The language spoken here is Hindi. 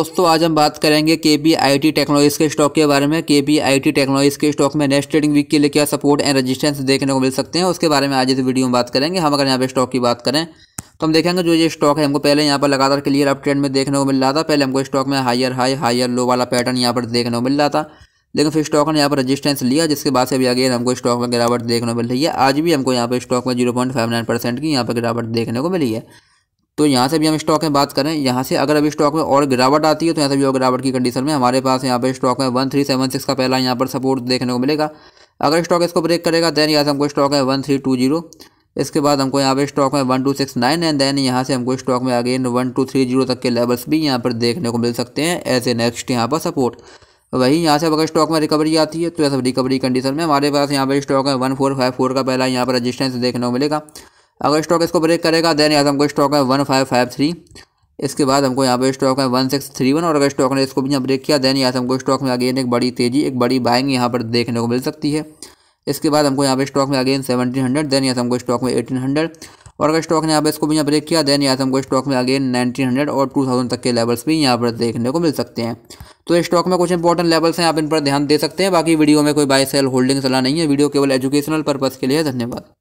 दोस्तों आज हम बात करेंगे K P I T Technologies के स्टॉक के बारे में K P I T Technologies के स्टॉक में नेक्स्ट ट्रेडिंग वीक के लिए क्या सपोर्ट एंड रेजिस्टेंस देखने को मिल सकते हैं उसके बारे में आज इस वीडियो में बात करेंगे हम अगर यहाँ पे स्टॉक की बात करें तो हम देखेंगे जो ये स्टॉक है हमको पहले यहाँ पर लगातार क्लियर अप ट्रेंड में देखने को मिल रहा था पहले हमको स्टॉक में हायर हाई हायर लो वाला पैटर्न यहाँ पर देखने को मिल रहा था लेकिन फिर स्टॉक ने यहाँ पर रजिस्टेंस लिया जिसके बाद से भी अगेन हमको स्टॉक में गिरावट देखने को मिल रही है आज भी हमको यहाँ पर स्टॉक में zero point five nine percent की यहाँ पर गिरावट देखने को मिली है तो यहाँ से भी हम स्टॉक में बात करें यहाँ से अगर अभी स्टॉक में और गिरावट आती है तो यहाँ से भी और गिरावट की कंडीशन में हमारे पास यहाँ पर स्टॉक में वन थ्री सेवन सिक्स का पहला यहाँ पर सपोर्ट देखने को मिलेगा अगर स्टॉक इसको ब्रेक करेगा देन यहाँ से हमको स्टॉक है वन थ्री टू जीरो इसके बाद हमको यहाँ पर स्टॉक में one two six nine and then यहाँ से हमको स्टॉक में again one two three zero तक के लेवल्स भी यहाँ पर देखने को मिल सकते हैं ऐसे नेक्स्ट यहाँ पर सपोर्ट वहीं यहाँ से अगर स्टॉक में रिकवरी आती है तो यह सब रिकवरी कंडीशन में हमारे पास यहाँ पर स्टॉक है वन फोर फाइव फोर का पहला यहाँ पर रजिस्टेंस देखने को मिलेगा अगर स्टॉक इसको ब्रेक करेगा देन यहाँ हमको स्टॉक है वन फाइव फाइव थ्री इसके बाद हमको यहाँ पे स्टॉक है वन सिक्स थ्री वन और अगर स्टॉक ने इसको भी यहाँ ब्रेक किया देन यहाँ से हमको स्टॉक में अगेन एक बड़ी तेज़ी एक बड़ी बाइंग यहाँ पर देखने को मिल सकती है इसके बाद हमको यहाँ पे स्टॉक में अगेन सेवनटीन हंड्रेड देन यहाँ से हमको स्टॉक में एटीन हंड्रेड और अगर स्टॉक ने यहाँ पे इसको भी यहाँ ब्रेक किया देन यहाँ से हमको स्टॉक में अगेन नाइनटीन हंड्रेड और टू थाउजेंड तक के लेवल्स भी यहाँ पर देखने को मिल सकते हैं तो स्टॉक में कुछ इंपॉर्टेंट लेवल्स हैं आप इन पर ध्यान दे सकते हैं बाकी वीडियो में कोई बाय सेल होल्डिंग सलाह नहीं है वीडियो केवल एजुकेशनल पर्पज़ के लिए धन्यवाद